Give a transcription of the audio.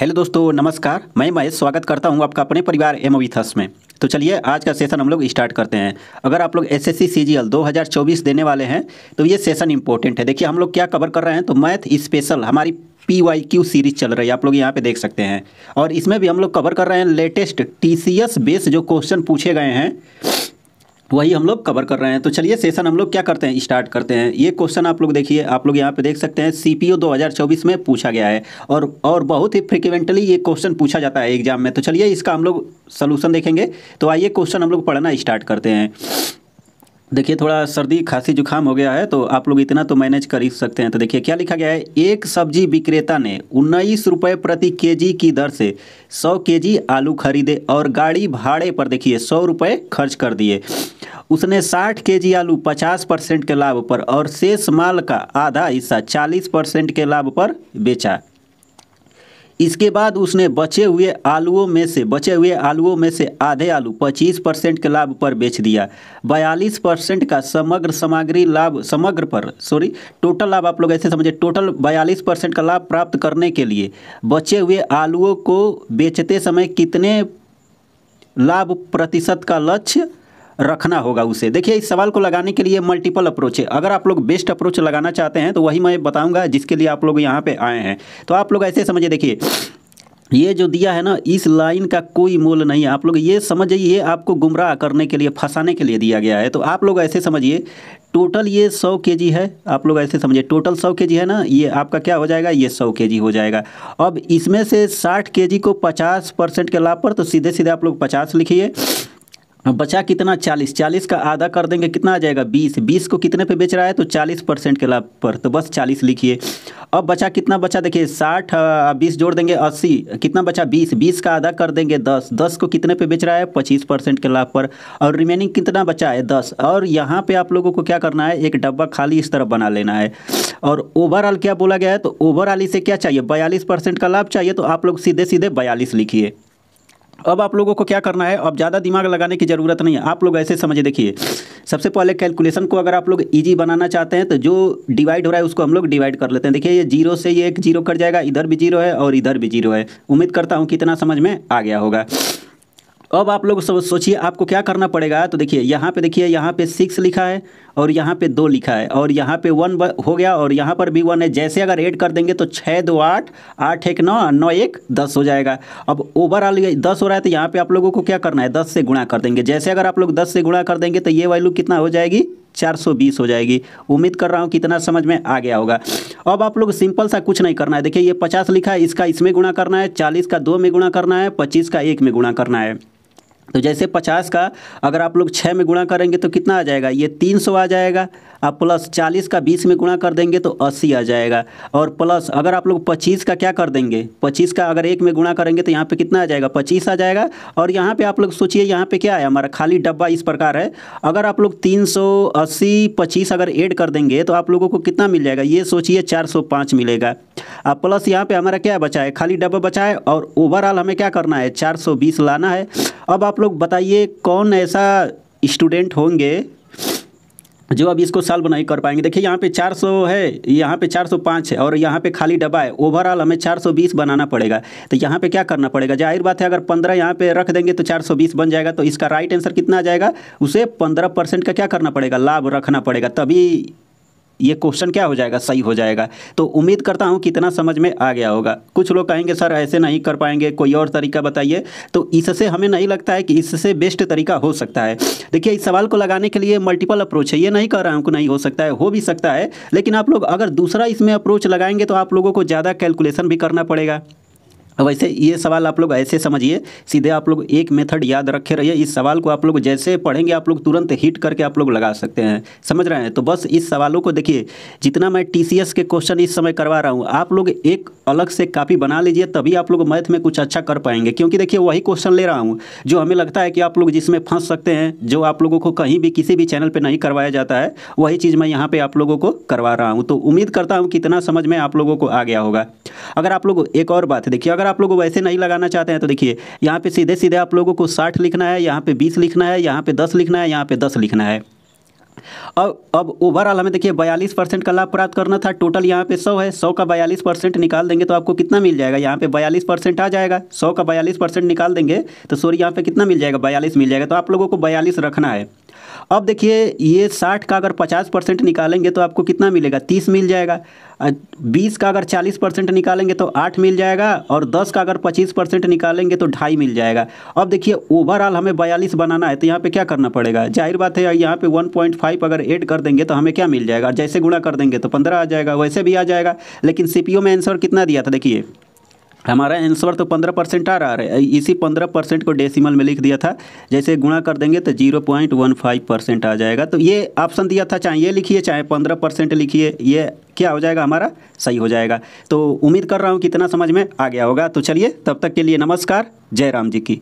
hello दोस्तों नमस्कार मैं महेश स्वागत करता हूं आपका अपने परिवार एम विथस e में तो चलिए आज का सेशन हम लोग स्टार्ट करते हैं अगर आप लोग एस एस सी 2024 देने वाले हैं तो ये सेशन इंपॉर्टेंट है देखिए हम लोग क्या कवर कर रहे हैं तो मैथ स्पेशल हमारी पी वाई क्यू सीरीज चल रही है आप लोग यहाँ पे देख सकते हैं और इसमें भी हम लोग कवर कर रहे हैं latest T C S base जो क्वेश्चन पूछे गए हैं वही हम लोग कवर कर रहे हैं तो चलिए सेशन हम लोग क्या करते हैं स्टार्ट करते हैं ये क्वेश्चन आप लोग देखिए आप लोग यहाँ पे देख सकते हैं सीपीओ 2024 में पूछा गया है और और बहुत ही फ्रिक्वेंटली ये क्वेश्चन पूछा जाता है एग्जाम में तो चलिए इसका हम लोग सोलूशन देखेंगे तो आइए क्वेश्चन हम लोग पढ़ना स्टार्ट करते हैं देखिए थोड़ा सर्दी खांसी जुकाम हो गया है तो आप लोग इतना तो मैनेज कर ही सकते हैं तो देखिए क्या लिखा गया है एक सब्जी विक्रेता ने उन्नीस रुपये प्रति केजी की दर से सौ केजी आलू खरीदे और गाड़ी भाड़े पर देखिए सौ रुपये खर्च कर दिए उसने 60 केजी आलू 50 परसेंट के लाभ पर और शेष माल का आधा हिस्सा 40 परसेंट के लाभ पर बेचा इसके बाद उसने बचे हुए आलुओं में से बचे हुए आलुओं में से आधे आलू 25 परसेंट के लाभ पर बेच दिया 42 परसेंट का समग्र सामग्री लाभ समग्र पर सॉरी टोटल लाभ आप लोग ऐसे समझे टोटल 42 परसेंट का लाभ प्राप्त करने के लिए बचे हुए आलुओं को बेचते समय कितने लाभ प्रतिशत का लक्ष्य रखना होगा उसे देखिए इस सवाल को लगाने के लिए मल्टीपल अप्रोच है अगर आप लोग बेस्ट अप्रोच लगाना चाहते हैं तो वही मैं बताऊँगा जिसके लिए आप लोग यहाँ पर आए हैं तो आप लोग ऐसे समझिए देखिए ये जो दिया है ना इस लाइन का कोई मोल नहीं है आप लोग ये समझिए ये आपको गुमराह करने के लिए फंसाने के लिए दिया गया है तो आप लोग ऐसे समझिए टोटल ये सौ के जी है आप लोग ऐसे समझिए टोटल सौ के जी है ना ये आपका क्या हो जाएगा ये सौ के जी हो जाएगा अब इसमें से साठ के जी को पचास परसेंट के लाभ पर तो सीधे सीधे आप लोग पचास लिखिए बचा कितना चालीस चालीस का आधा कर देंगे कितना आ जाएगा बीस बीस को कितने पे बेच रहा है तो चालीस परसेंट के लाभ पर तो बस चालीस लिखिए अब बचा कितना बचा देखिए साठ बीस जोड़ देंगे अस्सी कितना बचा बीस बीस का आधा कर देंगे दस दस को कितने पे बेच रहा है पच्चीस परसेंट के लाभ पर और रिमेनिंग कितना बचा है दस और यहाँ पे आप लोगों को क्या करना है एक डब्बा खाली इस तरफ बना लेना है और ओवरऑल क्या बोला गया है तो ओवरऑल इसे क्या चाहिए बयालीस परसेंट का लाभ चाहिए तो आप लोग सीधे सीधे बयालीस लिखिए अब आप लोगों को क्या करना है अब ज़्यादा दिमाग लगाने की ज़रूरत नहीं है आप लोग ऐसे समझे देखिए सबसे पहले कैलकुलेशन को अगर आप लोग इजी बनाना चाहते हैं तो जो डिवाइड हो रहा है उसको हम लोग डिवाइड कर लेते हैं देखिए ये जीरो से ये एक जीरो कट जाएगा इधर भी जीरो है और इधर भी जीरो है उम्मीद करता हूँ कि इतना समझ में आ गया होगा अब आप लोग सब सोचिए आपको क्या करना पड़ेगा तो देखिए यहाँ पे देखिए यहाँ पे सिक्स लिखा है और यहाँ पे दो लिखा है और यहाँ पे वन हो गया और यहाँ पर भी वन है जैसे अगर एड कर देंगे तो छः दो आठ आठ एक नौ नौ एक दस हो जाएगा अब ओवरऑल दस हो रहा है तो यहाँ पे आप लोगों को क्या करना है दस से गुणा कर देंगे जैसे अगर आप लोग दस से गुणा कर देंगे तो ये वैल्यू कितना हो जाएगी 420 हो जाएगी उम्मीद कर रहा हूँ कितना समझ में आ गया होगा अब आप लोग सिंपल सा कुछ नहीं करना है देखिए ये 50 लिखा है इसका इसमें गुणा करना है 40 का दो में गुणा करना है 25 का एक में गुणा करना है तो जैसे पचास का अगर आप लोग छः में गुणा करेंगे तो कितना आ जाएगा ये तीन सौ आ जाएगा आप प्लस चालीस का बीस में गुणा कर देंगे तो अस्सी आ जाएगा और प्लस अगर आप लोग पच्चीस का क्या कर देंगे पच्चीस का अगर एक में गुणा करेंगे तो यहाँ पे कितना आ जाएगा पच्चीस आ जाएगा और यहाँ पे आप लोग सोचिए यहाँ पे क्या है हमारा खाली डब्बा इस प्रकार है अगर आप लोग तीन सौ अस्सी पच्चीस अगर एड कर देंगे तो आप लोगों को कितना मिल जाएगा ये सोचिए चार सौ पाँच मिलेगा अब प्लस यहाँ पे हमारा क्या बचा है खाली डब्बा बचा है और ओवरऑल हमें क्या करना है 420 लाना है अब आप लोग बताइए कौन ऐसा स्टूडेंट होंगे जो अब इसको सॉल्व नहीं कर पाएंगे देखिए यहाँ पे 400 है यहाँ पे 405 है और यहाँ पे खाली डब्बा है ओवरऑल हमें 420 बनाना पड़ेगा तो यहाँ पे क्या करना पड़ेगा जाहिर बात है अगर 15 यहाँ पे रख देंगे तो 420 बन जाएगा तो इसका राइट आंसर कितना आ जाएगा उसे 15 परसेंट का क्या करना पड़ेगा लाभ रखना पड़ेगा तभी ये क्वेश्चन क्या हो जाएगा सही हो जाएगा तो उम्मीद करता हूँ कितना समझ में आ गया होगा कुछ लोग कहेंगे सर ऐसे नहीं कर पाएंगे कोई और तरीका बताइए तो इससे हमें नहीं लगता है कि इससे बेस्ट तरीका हो सकता है देखिए इस सवाल को लगाने के लिए मल्टीपल अप्रोच है ये नहीं कह रहा हूँ कि नहीं हो सकता है हो भी सकता है लेकिन आप लोग अगर दूसरा इसमें अप्रोच लगाएंगे तो आप लोगों को ज़्यादा कैलकुलेशन भी करना पड़ेगा वैसे ये सवाल आप लोग ऐसे समझिए सीधे आप लोग एक मेथड याद रखे रहिए इस सवाल को आप लोग जैसे पढ़ेंगे आप लोग तुरंत हिट करके आप लोग लगा सकते हैं समझ रहे हैं तो बस इस सवालों को देखिए जितना मैं टीसीएस के क्वेश्चन इस समय करवा रहा हूँ आप लोग एक अलग से कापी बना लीजिए तभी आप लोग मैथ में कुछ अच्छा कर पाएंगे क्योंकि देखिए वही क्वेश्चन ले रहा हूँ जो हमें लगता है कि आप लोग जिसमें फंस सकते हैं जो आप लोगों को कहीं भी किसी भी चैनल पर नहीं करवाया जाता है वही चीज़ मैं यहाँ पर आप लोगों को करवा रहा हूँ तो उम्मीद करता हूँ कितना समझ में आप लोगों को आ गया होगा अगर आप लोग एक और बात है देखिए अगर आप लोग वैसे नहीं लगाना चाहते हैं तो देखिए यहाँ पे सीधे सीधे आप लोगों को साठ लिखना है यहाँ पे बीस लिखना है यहाँ पे दस लिखना है यहाँ पे दस लिखना है अब अब ओवरऑल हमें देखिए बयालीस परसेंट का लाभ प्राप्त करना था टोटल यहाँ पे सौ है सौ का बयालीस परसेंट निकाल देंगे तो आपको कितना मिल जाएगा यहाँ पे बयालीस परसेंट आ जाएगा सौ का बयालीस परसेंट निकाल देंगे तो सॉरी यहाँ पे कितना मिल जाएगा बयालीस मिल जाएगा तो आप लोगों को बयालीस रखना है अब देखिए ये साठ का अगर पचास परसेंट निकालेंगे तो आपको कितना मिलेगा तीस मिल जाएगा बीस का अगर चालीस परसेंट निकालेंगे तो आठ मिल जाएगा और दस का अगर पच्चीस परसेंट निकालेंगे तो ढाई मिल जाएगा अब देखिए ओवरऑल हमें बयालीस बनाना है तो यहाँ पे क्या करना पड़ेगा जाहिर बात है यहाँ पे वन पॉइंट फाइव अगर एड कर देंगे तो हमें क्या मिल जाएगा जैसे गुणा कर देंगे तो पंद्रह आ जाएगा वैसे भी आ जाएगा लेकिन सी में आंसर कितना दिया था देखिए हमारा आंसर तो पंद्रह परसेंट आ रहा है इसी पंद्रह परसेंट को डेसिमल में लिख दिया था जैसे गुणा कर देंगे तो zero point one five percent आ जाएगा तो ये ऑप्शन दिया था चाहे ये लिखिए चाहे पंद्रह परसेंट लिखिए ये क्या हो जाएगा हमारा सही हो जाएगा तो उम्मीद कर रहा हूँ कि इतना समझ में आ गया होगा तो चलिए तब तक के लिए नमस्कार जय राम जी की